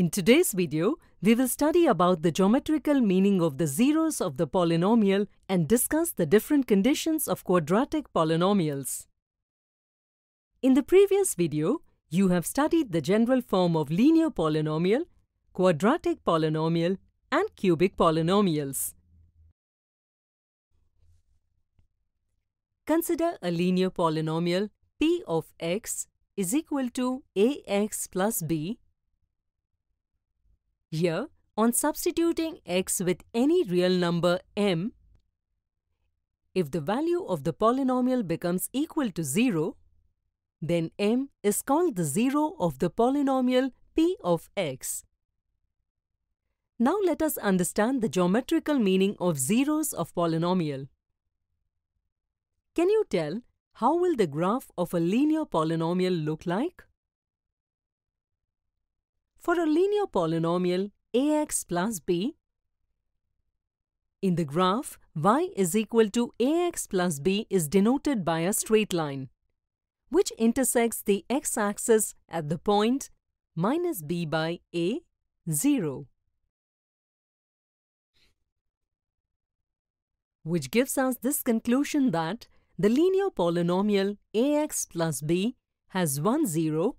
In today's video, we will study about the geometrical meaning of the zeros of the polynomial and discuss the different conditions of quadratic polynomials. In the previous video, you have studied the general form of linear polynomial, quadratic polynomial and cubic polynomials. Consider a linear polynomial p of x is equal to ax plus b here, on substituting x with any real number m, if the value of the polynomial becomes equal to 0, then m is called the 0 of the polynomial p of x. Now let us understand the geometrical meaning of zeros of polynomial. Can you tell how will the graph of a linear polynomial look like? for a linear polynomial ax plus b. In the graph, y is equal to ax plus b is denoted by a straight line, which intersects the x-axis at the point minus b by a, 0, which gives us this conclusion that the linear polynomial ax plus b has 1, 0,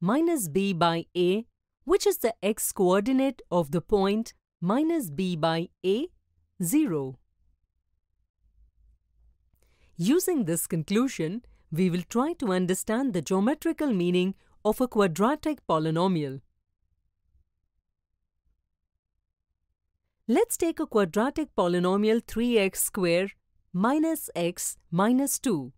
minus b by a which is the x-coordinate of the point minus b by a, 0. Using this conclusion, we will try to understand the geometrical meaning of a quadratic polynomial. Let's take a quadratic polynomial 3x square minus x minus 2.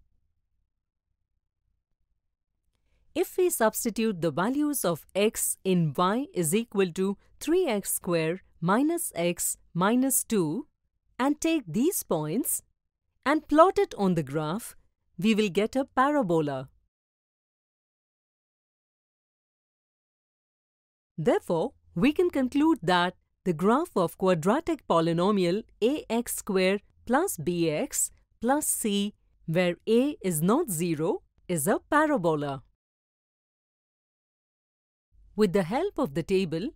If we substitute the values of x in y is equal to 3x square minus x minus 2 and take these points and plot it on the graph, we will get a parabola. Therefore, we can conclude that the graph of quadratic polynomial ax square plus bx plus c where a is not 0 is a parabola. With the help of the table,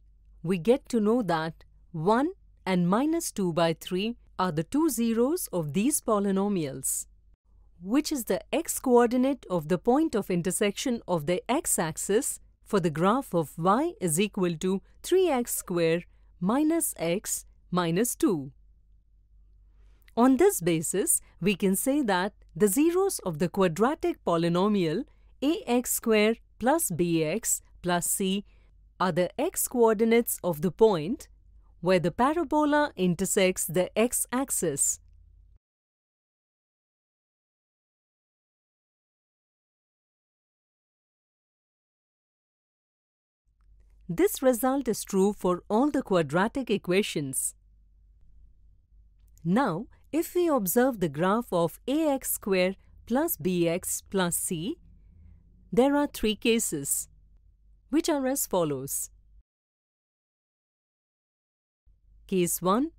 we get to know that 1 and minus 2 by 3 are the two zeros of these polynomials, which is the x-coordinate of the point of intersection of the x-axis for the graph of y is equal to 3x square minus x minus 2. On this basis, we can say that the zeros of the quadratic polynomial ax square plus bx plus c are the x coordinates of the point where the parabola intersects the x axis. This result is true for all the quadratic equations. Now, if we observe the graph of ax square plus bx plus c, there are three cases which are as follows. Case 1.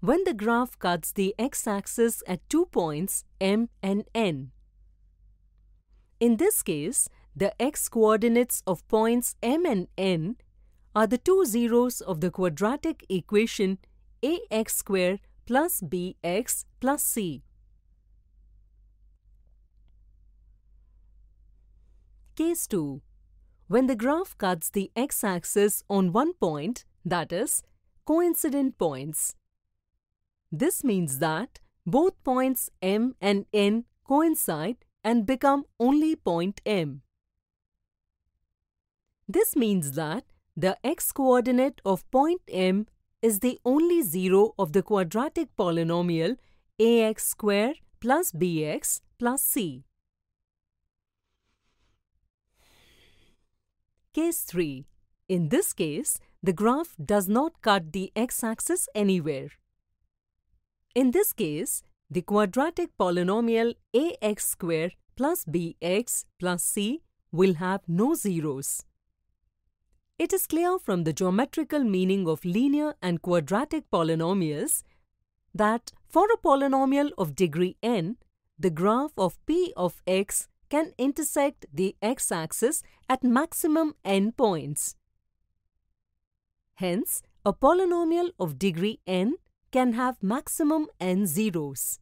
When the graph cuts the x-axis at two points m and n. In this case, the x-coordinates of points m and n are the two zeros of the quadratic equation ax square plus bx plus c. Case 2 when the graph cuts the x-axis on one point, that is, coincident points. This means that both points M and N coincide and become only point M. This means that the x-coordinate of point M is the only zero of the quadratic polynomial ax square plus bx plus c. Case 3. In this case, the graph does not cut the x-axis anywhere. In this case, the quadratic polynomial ax square plus bx plus c will have no zeros. It is clear from the geometrical meaning of linear and quadratic polynomials that for a polynomial of degree n, the graph of p of x can intersect the x-axis at maximum n points. Hence, a polynomial of degree n can have maximum n zeros.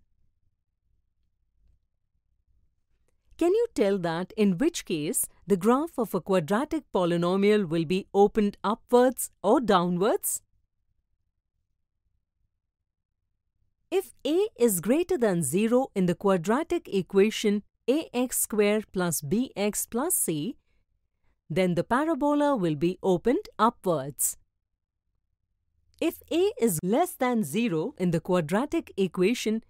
Can you tell that in which case the graph of a quadratic polynomial will be opened upwards or downwards? If a is greater than 0 in the quadratic equation ax square plus bx plus c, then the parabola will be opened upwards. If a is less than 0 in the quadratic equation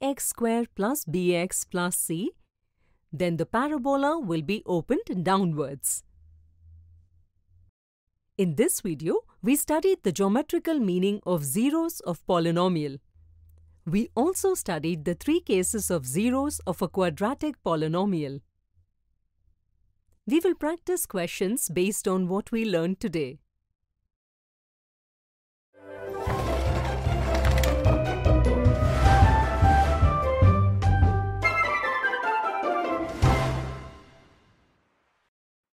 ax square plus bx plus c, then the parabola will be opened downwards. In this video, we studied the geometrical meaning of zeros of polynomial. We also studied the three cases of zeros of a quadratic polynomial. We will practice questions based on what we learned today.